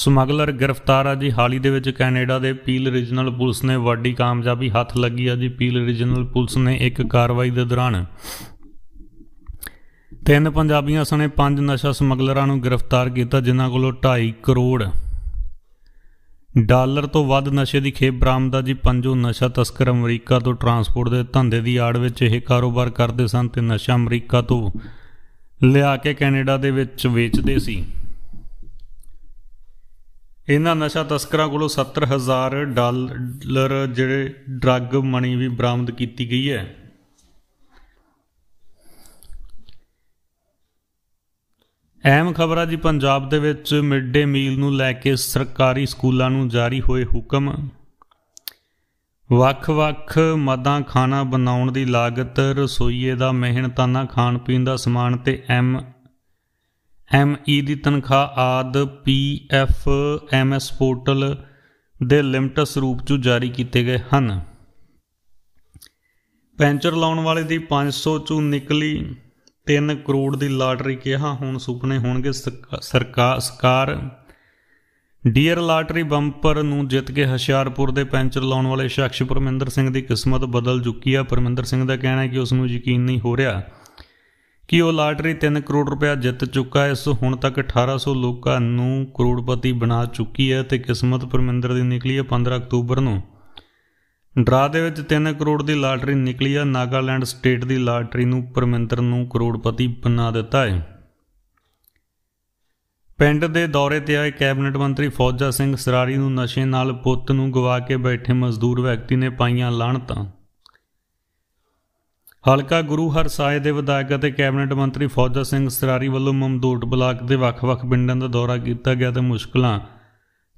Speaker 1: ਸਮਗਲਰ ਗ੍ਰਿਫਤਾਰ ਆ ਜੀ ਹਾਲੀ ਦੇ ਵਿੱਚ ਕੈਨੇਡਾ ਦੇ ਪੀਲ ਰੀਜਨਲ ਪੁਲਿਸ ਨੇ ਵੱਡੀ ਕਾਮਯਾਬੀ ਹੱਥ ਲੱਗੀ ਆ ਜੀ ਪੀਲ ਰੀਜਨਲ ਪੁਲਿਸ ਨੇ ਇੱਕ ਕਾਰਵਾਈ ਦੇ ਦੌਰਾਨ ਤਿੰਨ ਪੰਜਾਬੀਆਂ ਸਣੇ ਪੰਜ ਨਸ਼ਾ ਸਮਗਲਰਾਂ ਨੂੰ ਗ੍ਰਿਫਤਾਰ ਕੀਤਾ ਜਿਨ੍ਹਾਂ ਕੋਲੋਂ 2.5 ਕਰੋੜ ਡਾਲਰ ਤੋਂ ਵੱਧ ਨਸ਼ੇ ਦੀ ਖੇਪ ਬਰਾਮਦ ਆ ਜੀ ਪੰਜੋ ਨਸ਼ਾ ਤਸਕਰ ਅਮਰੀਕਾ ਤੋਂ ਟਰਾਂਸਪੋਰਟ ਦੇ ਧੰਦੇ ਦੀ ਆੜ ਵਿੱਚ ਇਹ ਕਾਰੋਬਾਰ ਕਰਦੇ ਸਨ ਤੇ ਨਸ਼ਾ ਅਮਰੀਕਾ ਤੋਂ ਲਿਆ ਕੇ ਕੈਨੇਡਾ ਦੇ ਵਿੱਚ ਵੇਚਦੇ ਸੀ ਇਹਨਾਂ ਨਸ਼ਾ ਤਸਕਰਾਂ ਕੋਲੋਂ 70000 ਡਾਲਰ ਜਿਹੜੇ ਡਰੱਗ ਮਣੀ ਵੀ ਬਰਾਮਦ ਕੀਤੀ ਗਈ ਹੈ ਅਹਿਮ ਖਬਰਾਂ ਜੀ ਪੰਜਾਬ ਦੇ ਵਿੱਚ ਮਿਡ ਡੇ ਮੀਲ ਨੂੰ ਲੈ ਕੇ ਸਰਕਾਰੀ ਸਕੂਲਾਂ ਨੂੰ ਜਾਰੀ ਹੋਏ ਹੁਕਮ ਵੱਖ-ਵੱਖ ਮਦਾਂ ਖਾਣਾ ਬਣਾਉਣ ਦੀ ਲਾਗਤ ਰਸੋਈਏ ਦਾ ਮਿਹਨਤਾਨਾ ਖਾਣ ਪੀਣ ਦਾ ਸਮਾਨ ਤੇ ਐਮ ਐਮ ਈ e ਦੀ ਤਨਖਾਹ ਆਦ P F M S portal ਦੇ ਲਿਮਟਸ ਰੂਪ ਚ ਜਾਰੀ ਕੀਤੇ ਗਏ ਹਨ ਪੈਂਚਰ ਲਾਉਣ ਵਾਲੇ ਦੀ 500 ਚੋਂ ਨਿਕਲੀ 3 ਕਰੋੜ ਦੀ ਲਾਟਰੀ ਕਿਹਾ ਹੁਣ ਸੁਪਨੇ ਹੋਣਗੇ ਸਰਕਾਰ ਸਰਕਾਰ ਡੀਅਰ ਲਾਟਰੀ ਬੰਪਰ ਨੂੰ ਜਿੱਤ ਕੇ ਹਸ਼ਿਆਰਪੁਰ ਦੇ ਪੈਂਚਰ ਲਾਉਣ ਵਾਲੇ ਸ਼ਖਸ ਪਰਮਿੰਦਰ ਸਿੰਘ ਦੀ ਕਿਸਮਤ ਬਦਲ ਚੁੱਕੀ ਆ ਪਰਮਿੰਦਰ ਸਿੰਘ ਦਾ ਕਹਿਣਾ ਹੈ ਕਿ ਉਸ ਨੂੰ ਯਕੀਨ ਨਹੀਂ ਹੋ ਰਿਹਾ ਕਿ ਉਹ ਲਾਟਰੀ 3 ਕਰੋੜ ਰੁਪਏ ਜਿੱਤ ਚੁੱਕਾ ਹੈ ਸੋ ਹੁਣ ਤੱਕ 1800 ਲੋਕਾਂ ਨੂੰ ਕਰੋੜਪਤੀ ਬਣਾ ਚੁੱਕੀ ਹੈ ਤੇ ਕਿਸਮਤ ਪਰਮਿੰਦਰ ਦੀ ਨਿਕਲੀ ਹੈ 15 ਅਕਤੂਬਰ ਨੂੰ ਡਰਾ ਦੇ ਵਿੱਚ 3 ਕਰੋੜ ਦੀ ਲਾਟਰੀ ਨਿਕਲੀ ਹੈ ਨਾਗਾਲੈਂਡ ਸਟੇਟ ਦੀ ਲਾਟਰੀ ਨੂੰ ਪਰਮਿੰਦਰ ਨੂੰ ਕਰੋੜਪਤੀ ਬਣਾ ਦਿੱਤਾ ਹੈ ਪਿੰਡ ਦੇ ਦੌਰੇ ਤੇ ਆਏ ਕੈਬਨਿਟ ਮੰਤਰੀ ਫੌਜਾ ਸਿੰਘ ਸਰਾਰੀ ਨੂੰ ਨਸ਼ੇ ਨਾਲ ਪੁੱਤ ਨੂੰ ਗਵਾ ਕੇ ਬੈਠੇ ਮਜ਼ਦੂਰ ਵਿਅਕਤੀ ਨੇ ਪਾਈਆਂ ਲਾਣਤਾਂ ਹਲਕਾ ਗੁਰੂ ਹਰ ਦੇ ਵਿਧਾਇਕ ਅਤੇ ਕੈਬਨਿਟ ਮੰਤਰੀ ਫੌਜਾ ਸਿੰਘ ਸਰਾਰੀ ਵੱਲੋਂ ਮਮਦੂਟ ਬਲਾਕ ਦੇ ਵੱਖ-ਵੱਖ ਪਿੰਡਾਂ ਦਾ ਦੌਰਾ ਕੀਤਾ ਗਿਆ ਤੇ ਮੁਸ਼ਕਲਾਂ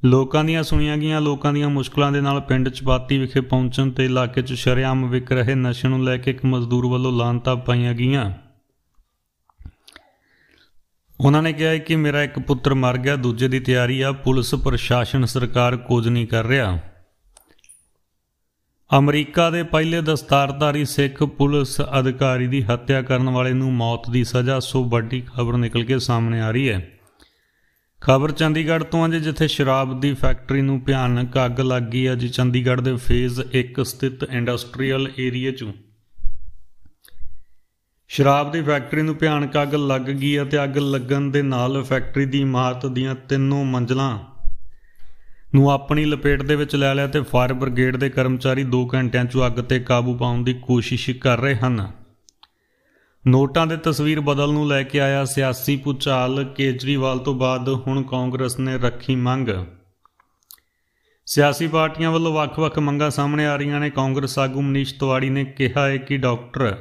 Speaker 1: ਲੋਕਾਂ ਦੀਆਂ ਸੁਣੀਆਂ ਗਈਆਂ ਲੋਕਾਂ ਦੀਆਂ ਮੁਸ਼ਕਲਾਂ ਦੇ ਨਾਲ ਪਿੰਡ ਚਪਾਤੀ ਵਿਖੇ ਪਹੁੰਚਣ ਤੇ ਇਲਾਕੇ 'ਚ ਸ਼ਰਿਆਮ ਵਿਕ ਰਹੇ ਨਸ਼ੇ ਨੂੰ ਲੈ ਕੇ ਇੱਕ ਮਜ਼ਦੂਰ ਵੱਲੋਂ ਲਾਂਤਾਂ ਪਾਈਆਂ ਗਈਆਂ ਉਹਨਾਂ ਨੇ ਕਿਹਾ ਕਿ ਮੇਰਾ ਇੱਕ ਪੁੱਤਰ ਮਰ ਗਿਆ ਦੂਜੇ ਦੀ ਤਿਆਰੀ ਆ ਪੁਲਿਸ ਪ੍ਰਸ਼ਾਸਨ ਸਰਕਾਰ ਕੁਝ ਨਹੀਂ ਕਰ ਰਿਹਾ ਅਮਰੀਕਾ ਦੇ ਪਹਿਲੇ ਦਸਤਾਰਧਾਰੀ ਸਿੱਖ ਪੁਲਿਸ ਅਧਿਕਾਰੀ ਦੀ ਹੱਤਿਆ ਕਰਨ ਵਾਲੇ ਨੂੰ ਮੌਤ ਦੀ ਸਜ਼ਾ ਸੋ ਵੱਡੀ ਖਬਰ ਨਿਕਲ ਕੇ ਸਾਹਮਣੇ ਆ ਰਹੀ ਹੈ ਖਬਰ ਚੰਡੀਗੜ੍ਹ ਤੋਂ ਅੱਜ ਜਿੱਥੇ ਸ਼ਰਾਬ ਦੀ ਫੈਕਟਰੀ ਨੂੰ ਭਿਆਨਕ ਅੱਗ ਲੱਗ ਗਈ ਅੱਜ ਚੰਡੀਗੜ੍ਹ ਦੇ ਫੇਜ਼ 1 ਸਥਿਤ ਇੰਡਸਟਰੀਅਲ ਏਰੀਆ 'ਚ ਸ਼ਰਾਬ ਦੀ ਫੈਕਟਰੀ ਨੂੰ ਭਿਆਨਕ ਅੱਗ ਲੱਗ ਗਈ ਅਤੇ ਅੱਗ ਲੱਗਣ ਦੇ ਨਾਲ ਫੈਕਟਰੀ ਦੀ ਇਮਾਰਤ ਦੀਆਂ ਤਿੰਨੋਂ ਮੰਜ਼ਲਾਂ ਨੂੰ ਆਪਣੀ ਲਪੇਟ ਦੇ ਵਿੱਚ ਲੈ ਲਿਆ ਤੇ ਫਾਇਰ ਬ੍ਰਿਗੇਡ ਦੇ ਕਰਮਚਾਰੀ 2 ਘੰਟਿਆਂ 'ਚ ਅੱਗ ਤੇ ਕਾਬੂ ਪਾਉਣ ਦੀ ਕੋਸ਼ਿਸ਼ ਕਰ ਰਹੇ ਹਨ ਨੋਟਾਂ ਦੇ ਤਸਵੀਰ ਬਦਲ ਨੂੰ ਲੈ ਕੇ ਆਇਆ ਸਿਆਸੀ ਪੁਚਾਲ ਕੇਜਰੀਵਾਲ ਤੋਂ ਬਾਅਦ ਹੁਣ ਕਾਂਗਰਸ ਨੇ ਰੱਖੀ ਮੰਗ ਸਿਆਸੀ ਪਾਰਟੀਆਂ ਵੱਲੋਂ ਵੱਖ-ਵੱਖ ਮੰਗਾਂ ਸਾਹਮਣੇ ਆ ਰਹੀਆਂ ਨੇ ਕਾਂਗਰਸ ਆਗੂ ਮਨੀਸ਼ ਤਿਵਾੜੀ ਨੇ ਕਿਹਾ ਹੈ ਕਿ ਡਾਕਟਰ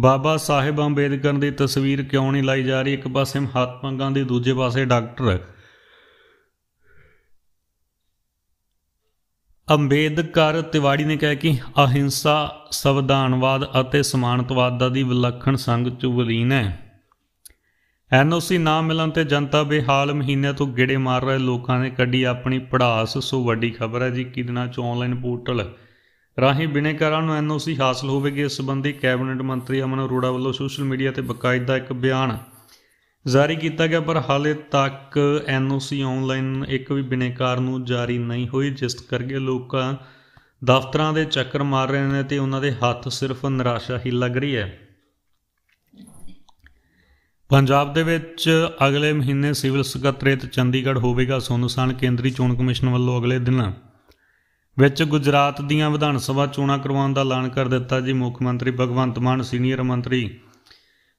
Speaker 1: ਬਾਬਾ ਸਾਹਿਬ ਅੰਬੇਦਕਰ ਦੀ ਤਸਵੀਰ ਕਿਉਂ ਨਹੀਂ ਲਾਈ ਜਾ ਰਹੀ ਇੱਕ ਪਾਸੇ ਮਹਾਤਮਾ ਗਾਂਧੀ ਦੂਜੇ ਪਾਸੇ ਡਾਕਟਰ ਅੰਬੇਦਕਰ ਤਿਵਾੜੀ ਨੇ ਕਿਹਾ ਕਿ ਅਹਿੰਸਾ ਸਵਿਧਾਨਵਾਦ ਅਤੇ ਸਮਾਨਤਵਾਦ ਦੀ ਵਿਲੱਖਣ ਸੰਗ ਚੁਬਲੀਨ ਹੈ ਐਨਓਸੀ ਨਾ ਮਿਲਣ ਤੇ ਜਨਤਾ ਬੇਹਾਲ ਮਹੀਨੇ ਤੋਂ ਗੇੜੇ ਮਾਰ ਰਹੇ ਲੋਕਾਂ ਨੇ ਕੱਢੀ ਆਪਣੀ ਪੜਾਸ ਸੋ ਵੱਡੀ ਖਬਰ ਹੈ ਜੀ ਕਿ ਦਿਨਾਂ ਚ ਆਨਲਾਈਨ ਪੋਰਟਲ ਰਾਹੀਂ ਬਿਨੇਕਾਰਾਂ ਨੂੰ ਐਨਓਸੀ ਹਾਸਲ ਹੋਵੇਗੀ ਇਸ ਸੰਬੰਧੀ ਕੈਬਨਿਟ ਮੰਤਰੀ ਅਮਨ ਅਰੋੜਾ ਵੱਲੋਂ ਸੋਸ਼ਲ ਮੀਡੀਆ ਤੇ ਬਕਾਇਦਾ ਇੱਕ ਬਿਆਨ ਜਾਰੀ ਕੀਤਾ ਗਿਆ ਪਰ ਹਾਲੇ ਤੱਕ ਐਨਓਸੀ ਆਨਲਾਈਨ ਇੱਕ ਵੀ ਬਿਨੇਕਾਰ ਨੂੰ ਜਾਰੀ ਨਹੀਂ ਹੋਈ ਜਿਸ ਕਰਕੇ ਲੋਕਾਂ ਦਫ਼ਤਰਾਂ ਦੇ ਚੱਕਰ ਮਾਰ ਰਹੇ ਨੇ ਤੇ ਉਹਨਾਂ ਦੇ ਹੱਥ ਸਿਰਫ ਨਿਰਾਸ਼ਾ ਹੀ ਲੱਗ ਰਹੀ ਹੈ ਪੰਜਾਬ ਦੇ ਵਿੱਚ ਅਗਲੇ ਮਹੀਨੇ ਸਿਵਲ ਸਕੱਤਰੇਤ ਚੰਡੀਗੜ੍ਹ ਹੋਵੇਗਾ ਸੁਨਸਾਨ ਕੇਂਦਰੀ ਚੋਣ ਕਮਿਸ਼ਨ ਵੱਲੋਂ ਅਗਲੇ ਦਿਨ ਵਿੱਚ ਗੁਜਰਾਤ ਦੀਆਂ ਵਿਧਾਨ ਸਭਾ ਚੋਣਾਂ ਕਰਵਾਉਣ ਦਾ ਐਲਾਨ ਕਰ ਦਿੱਤਾ ਜੀ ਮੁੱਖ ਮੰਤਰੀ ਭਗਵੰਤ ਮਾਨ ਸੀਨੀਅਰ ਮੰਤਰੀ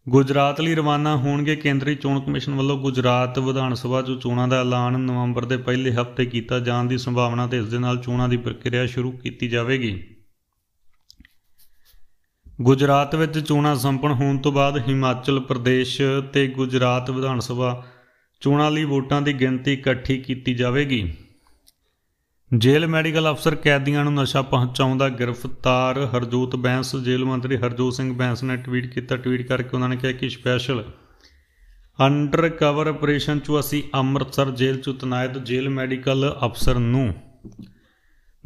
Speaker 1: ਗੁਜਰਾਤ ਲਈ ਰਵਾਨਾ ਹੋਣਗੇ ਕੇਂਦਰੀ ਚੋਣ ਕਮਿਸ਼ਨ ਵੱਲੋਂ ਗੁਜਰਾਤ ਵਿਧਾਨ ਸਭਾ ਜੋ ਚੋਣਾਂ ਦਾ ਐਲਾਨ ਨਵੰਬਰ ਦੇ ਪਹਿਲੇ ਹਫ਼ਤੇ ਕੀਤਾ ਜਾਣ ਦੀ ਸੰਭਾਵਨਾ ਤੇ ਇਸ ਦੇ ਨਾਲ ਚੋਣਾਂ ਦੀ ਪ੍ਰਕਿਰਿਆ ਸ਼ੁਰੂ ਕੀਤੀ ਜਾਵੇਗੀ ਗੁਜਰਾਤ ਵਿੱਚ ਚੋਣਾਂ ਸੰਪੰਨ ਹੋਣ ਤੋਂ ਬਾਅਦ ਹਿਮਾਚਲ ਪ੍ਰਦੇਸ਼ ਤੇ ਗੁਜਰਾਤ ਵਿਧਾਨ ਸਭਾ ਚੋਣਾਂ ਲਈ ਵੋਟਾਂ ਦੀ ਗਿਣਤੀ ਇਕੱਠੀ ਕੀਤੀ ਜਾਵੇਗੀ ਜੇਲ੍ਹ ਮੈਡੀਕਲ ਅਫਸਰ ਕੈਦੀਆਂ ਨੂੰ ਨਸ਼ਾ ਪਹੁੰਚਾਉਂਦਾ ਗ੍ਰਿਫਤਾਰ ਹਰਜੋਤ ਬੈਂਸ ਜੇਲ੍ਹ ਮੰਤਰੀ ਹਰਜੋਤ ਸਿੰਘ ਬੈਂਸ ਨੇ ਟਵੀਟ ਕੀਤਾ ਟਵੀਟ ਕਰਕੇ ਉਹਨਾਂ ਨੇ ਕਿਹਾ ਕਿ ਸਪੈਸ਼ਲ ਅੰਡਰ ਕਵਰ ਆਪਰੇਸ਼ਨ 'ਚ ਅਸੀਂ ਅੰਮ੍ਰਿਤਸਰ ਜੇਲ੍ਹ 'ਚ ਤਨਾਇਤ ਜੇਲ੍ਹ ਮੈਡੀਕਲ ਅਫਸਰ ਨੂੰ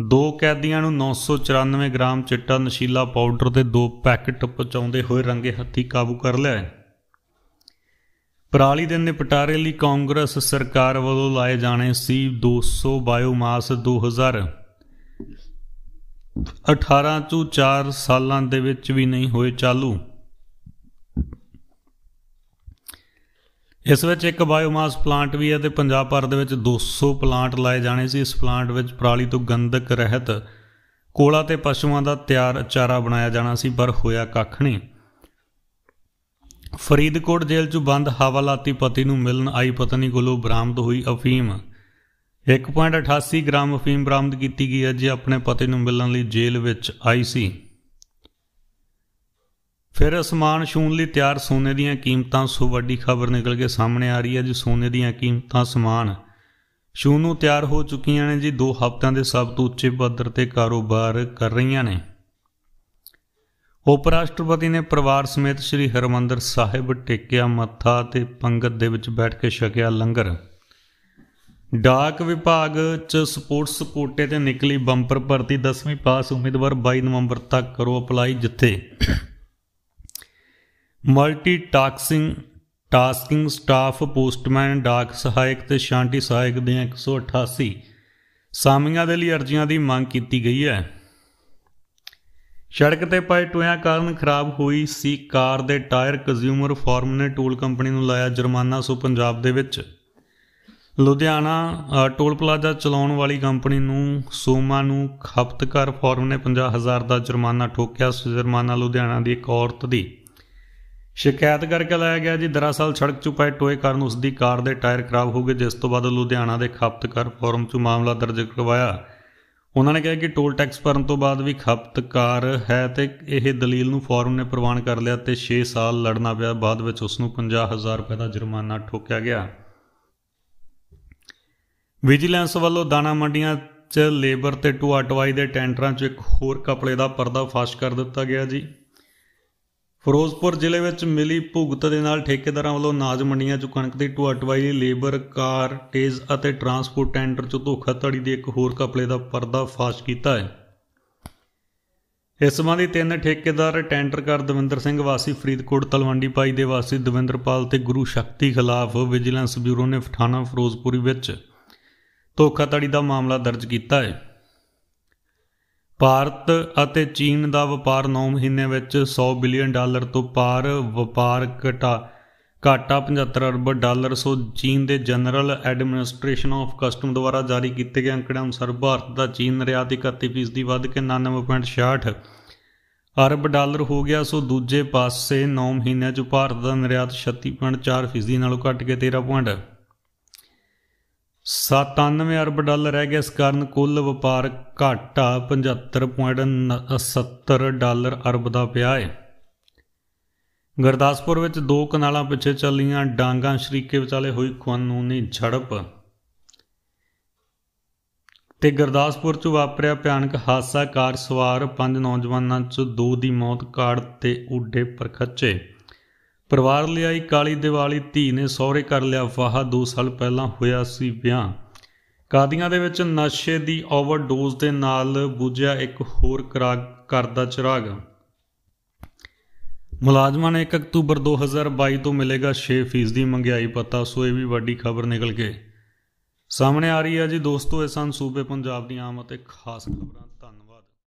Speaker 1: ਦੋ ਕੈਦੀਆਂ ਨੂੰ 994 ਗ੍ਰਾਮ ਚਿੱਟਾ ਨਸ਼ੀਲਾ ਪਾਊਡਰ ਤੇ ਦੋ ਪੈਕਟ ਪਹੁੰਚਾਉਂਦੇ ਹੋਏ ਰੰਗੇ ਹੱਥੀ ਕਾਬੂ ਕਰ ਲਿਆ ਪਰਾਲੀ ਦੇ ਨਿਪਟਾਰੇ ਲਈ ਕਾਂਗਰਸ ਸਰਕਾਰ ਵੱਲੋਂ ਲਾਏ ਜਾਣੇ ਸੀ 200 ਬਾਇਓਮਾਸ 2000 18 ਤੋਂ 4 ਸਾਲਾਂ ਦੇ ਵਿੱਚ ਵੀ ਨਹੀਂ ਹੋਏ ਚਾਲੂ ਇਸ ਵਿੱਚ ਇੱਕ ਬਾਇਓਮਾਸ ਪਲਾਂਟ ਵੀ ਹੈ ਤੇ ਪੰਜਾਬ ਭਰ ਦੇ ਵਿੱਚ 200 ਪਲਾਂਟ ਲਾਏ ਜਾਣੇ ਸੀ ਇਸ ਪਲਾਂਟ ਵਿੱਚ ਪਰਾਲੀ ਤੋਂ ਗੰਧਕ ਰਹਿਤ ਕੋਲਾ ਤੇ ਪਸ਼ੂਆਂ ਦਾ ਤਿਆਰ ਚਾਰਾ ਬਣਾਇਆ ਜਾਣਾ ਸੀ ਪਰ ਹੋਇਆ ਕੱਖ ਨਹੀਂ ਫਰੀਦਕੋਟ ਜੇਲ੍ਹ 'ਚ ਬੰਦ ਹਵਾਲਾਤੀ ਪਤੀ ਨੂੰ ਮਿਲਣ ਆਈ ਪਤਨੀ ਕੋਲੋਂ ਬਰਾਮਦ ਹੋਈ ਅਫੀਮ 1.88 ਗ੍ਰਾਮ ਅਫੀਮ ਬਰਾਮਦ ਕੀਤੀ ਗਈ ਅੱਜ ਆਪਣੇ ਪਤੀ ਨੂੰ ਮਿਲਣ ਲਈ ਜੇਲ੍ਹ ਵਿੱਚ ਆਈ ਸੀ ਫਿਰ ਅਸਮਾਨ ਛੂਣ ਲਈ ਤਿਆਰ ਸੋਨੇ ਦੀਆਂ ਕੀਮਤਾਂ ਸੋ ਵੱਡੀ ਖਬਰ ਨਿਕਲ ਕੇ ਸਾਹਮਣੇ ਆ ਰਹੀ ਹੈ ਜੀ ਸੋਨੇ ਦੀਆਂ ਕੀਮਤਾਂ ਸਮਾਨ ਛੂਣ ਨੂੰ ਤਿਆਰ ਹੋ ਚੁੱਕੀਆਂ ਨੇ ਜੀ 2 ਹਫ਼ਤਿਆਂ ਦੇ ਸਭ ਤੋਂ ਉੱਚੇ ਪੱਧਰ ਤੇ ਕਾਰੋਬਾਰ ਕਰ ਰਹੀਆਂ ਨੇ ਉਪ ਰਾਸ਼ਟਰਪਤੀ ਨੇ ਪਰਿਵਾਰ ਸਮੇਤ ਸ੍ਰੀ ਹਰਮੰਦਰ ਸਾਹਿਬ ਟੇਕਿਆ ਮੱਥਾ ਤੇ ਪੰਗਤ ਦੇ ਵਿੱਚ ਬੈਠ ਕੇ ਛਕਿਆ ਲੰਗਰ ਡਾਕ ਵਿਭਾਗ 'ਚ ਸਪੋਰਟਸ ਕੋਟੇ ਤੇ ਨਿਕਲੀ ਬੰਪਰ ਭਰਤੀ 10ਵੀਂ ਪਾਸ ਉਮੀਦਵਾਰ 22 ਨਵੰਬਰ ਤੱਕ ਕਰੋ ਅਪਲਾਈ ਜਿੱਥੇ multitasking tasking staff postman ਡਾਕ ਸਹਾਇਕ ਤੇ ਸ਼ਾਂਤੀ ਸਹਾਇਕ ਦੇ 188 ਸਾਮੀਆਂ ਦੇ ਲਈ ਅਰਜ਼ੀਆਂ ਦੀ ਮੰਗ ਕੀਤੀ ਗਈ ਹੈ ਸੜਕ ਤੇ ਪਏ ਟੋਇਆਂ ਕਾਰਨ ਖਰਾਬ ਹੋਈ ਸੀ ਕਾਰ ਦੇ ਟਾਇਰ ਕੰਜ਼ਿਊਮਰ ਫੋਰਮ ਨੇ ਟੂਲ ਕੰਪਨੀ ਨੂੰ ਲਾਇਆ ਜੁਰਮਾਨਾ ਸੋ ਪੰਜਾਬ ਦੇ ਵਿੱਚ ਲੁਧਿਆਣਾ ਟੋਲ ਪਲਾਜ਼ਾ ਚਲਾਉਣ ਵਾਲੀ ਕੰਪਨੀ ਨੂੰ ਸੋਮਾ ਨੂੰ ਖਪਤਕਾਰ ਫੋਰਮ ਨੇ 50000 ਦਾ ਜੁਰਮਾਨਾ ਠੋਕਿਆ ਜੁਰਮਾਨਾ ਲੁਧਿਆਣਾ ਦੀ ਇੱਕ ਔਰਤ ਦੀ ਸ਼ਿਕਾਇਤ ਕਰਕੇ ਲਾਇਆ ਗਿਆ ਜੀ ਦਰਅਸਲ ਸੜਕ 'ਚ ਪਏ ਟੋਏ ਕਾਰਨ ਉਸ ਦੀ ਕਾਰ ਦੇ ਟਾਇਰ ਖਰਾਬ ਹੋ ਗਏ ਜਿਸ ਤੋਂ ਬਾਅਦ ਲੁਧਿਆਣਾ ਦੇ ਖਪਤਕਾਰ ਫੋਰਮ 'ਚ ਮਾਮਲਾ ਦਰਜ ਕਰਵਾਇਆ ਉਹਨਾਂ ਨੇ ਕਿਹਾ ਕਿ ਟੋਲ ਟੈਕਸ ਭਰਨ ਤੋਂ ਬਾਅਦ ਵੀ ਖਪਤਕਾਰ ਹੈ ਤੇ ਇਹ ਦਲੀਲ ਨੂੰ ਫੋਰਮ ਨੇ ਪ੍ਰਵਾਨ ਕਰ ਲਿਆ ਤੇ 6 ਸਾਲ ਲੜਨਾ ਪਿਆ ਬਾਅਦ ਵਿੱਚ ਉਸ ਨੂੰ 50000 ਰੁਪਏ ਦਾ ਜੁਰਮਾਨਾ ਠੋਕਿਆ ਗਿਆ ਵਿਜੀਲੈਂਸ ਵੱਲੋਂ ਦਾਣਾ ਮੰਡੀਆਂ 'ਚ ਲੇਬਰ ਤੇ ਟੂ ਟਵਾਈ ਦੇ ਟੈਂਟਰਾਂ 'ਚ ਇੱਕ ਹੋਰ ਕਪੜੇ ਦਾ ਪਰਦਾ ਫਾਸ਼ ਕਰ ਦਿੱਤਾ ਗਿਆ ਜੀ ਫਿਰੋਜ਼ਪੁਰ ਜ਼ਿਲ੍ਹੇ ਵਿੱਚ ਮਿਲੀ ਭੁਗਤ ਦੇ ਨਾਲ ਠੇਕੇਦਾਰਾਂ ਵੱਲੋਂ ਨਾਜ ਮੰਡੀਆਂ 'ਚ ਕਣਕ ਦੀ ਢੋਆ ਵਾਈ ਲੇਬਰ ਟੇਜ਼ ਅਤੇ ਟਰਾਂਸਪੋਰਟ ਟੈਂਡਰ 'ਚ ਧੋਖਾਧੜੀ ਦੇ ਇੱਕ ਹੋਰ ਕਪਲੇ ਦਾ ਪਰਦਾ ਫਾਸ਼ ਕੀਤਾ ਹੈ ਇਸ ਸੰਬੰਧੀ ਤਿੰਨ ਠੇਕੇਦਾਰ ਕਰ ਦਵਿੰਦਰ ਸਿੰਘ ਵਾਸੀ ਫਰੀਦਕੋਟ ਤਲਵੰਡੀ ਪਾਈ ਦੇ ਵਾਸੀ ਦਵਿੰਦਰਪਾਲ ਤੇ ਗੁਰੂ ਸ਼ਕਤੀ ਖਿਲਾਫ ਵਿਜੀਲੈਂਸ ਬਿਊਰੋ ਨੇ ਫਠਾਣਾ ਫਿਰੋਜ਼ਪੁਰੀ ਵਿੱਚ ਧੋਖਾਧੜੀ ਦਾ ਮਾਮਲਾ ਦਰਜ ਕੀਤਾ ਹੈ ਭਾਰਤ ਅਤੇ ਚੀਨ ਦਾ ਵਪਾਰ 9 ਮਹੀਨੇ ਵਿੱਚ 100 ਬਿਲੀਅਨ ਡਾਲਰ ਤੋਂ ਪਾਰ ਵਪਾਰ ਘਟਾ ਘਾਟਾ 75 ਅਰਬ ਡਾਲਰ ਸੋ ਚੀਨ ਦੇ ਜਨਰਲ ਐਡਮਿਨਿਸਟ੍ਰੇਸ਼ਨ ਆਫ ਕਸਟਮ ਦੁਆਰਾ ਜਾਰੀ ਕੀਤੇ ਗਏ ਅੰਕੜਿਆਂ ਅਨੁਸਾਰ ਭਾਰਤ ਦਾ ਚੀਨ ਨਿਰਯਾਤ 31% ਵੱਧ ਕੇ 99.66 ਅਰਬ ਡਾਲਰ ਹੋ ਗਿਆ ਸੋ ਦੂਜੇ ਪਾਸੇ 9 ਮਹੀਨਿਆਂ 'ਚ ਭਾਰਤ ਦਾ ਨਿਰਯਾਤ 36.4% ਨਾਲੋਂ ਘਟ ਕੇ 13. 97 ਅਰਬ ਡਾਲਰ ਰਹਿ ਗਿਆ ਇਸ ਕਾਰਨ ਕੁੱਲ ਵਪਾਰ ਘਾਟਾ 75.70 ਡਾਲਰ ਅਰਬ ਦਾ ਪਿਆ ਹੈ ਗੁਰਦਾਸਪੁਰ ਵਿੱਚ ਦੋ ਕਨਾਲਾਂ ਪਿੱਛੇ ਚੱਲੀਆਂ ਡਾਂਗਾ ਸ਼ਰੀਕੇ ਵਿਚਾਲੇ ਹੋਈ ਕਾਨੂੰਨੀ ਝੜਪ ਤੇ ਗੁਰਦਾਸਪੁਰ 'ਚ ਵਾਪਰਿਆ ਭਿਆਨਕ ਹਾਦਸਾ ਕਾਰ ਸਵਾਰ ਪੰਜ ਨੌਜਵਾਨਾਂ 'ਚ ਦੋ ਦੀ ਮੌਤ ਕਾੜ ਤੇ ਉੱਡੇ ਪਰਖੱਚੇ ਪਰਿਵਾਰ ਲਈ ਕਾਲੀ ਦੀਵਾਲੀ ਧੀ ਨੇ ਸਹੁਰੇ ਕਰ ਲਿਆ ਵਾਹ 2 ਸਾਲ ਪਹਿਲਾਂ ਹੋਇਆ ਸੀ ਵਿਆਹ ਕਾਦੀਆਂ ਦੇ ਵਿੱਚ ਨਸ਼ੇ ਦੀ ਓਵਰਡੋਜ਼ ਦੇ ਨਾਲ ਬੁਝਿਆ ਇੱਕ ਹੋਰ ਕਰਦਾ ਚਿਰਾਗ ਮੁਲਾਜ਼ਮਾਂ ਨੇ 1 ਅਕਤੂਬਰ 2022 ਤੋਂ ਮਿਲੇਗਾ 6% ਦੀ ਮੰਗਾਈ ਪਤਾ ਸੋ ਇਹ ਵੀ ਵੱਡੀ ਖਬਰ ਨਿਕਲ ਕੇ ਸਾਹਮਣੇ ਆ ਰਹੀ ਹੈ ਜੀ ਦੋਸਤੋ ਇਹ ਸੂਬੇ ਪੰਜਾਬ ਦੀਆਂ ਆਮ ਅਤੇ ਖਾਸ ਖਬਰਾਂ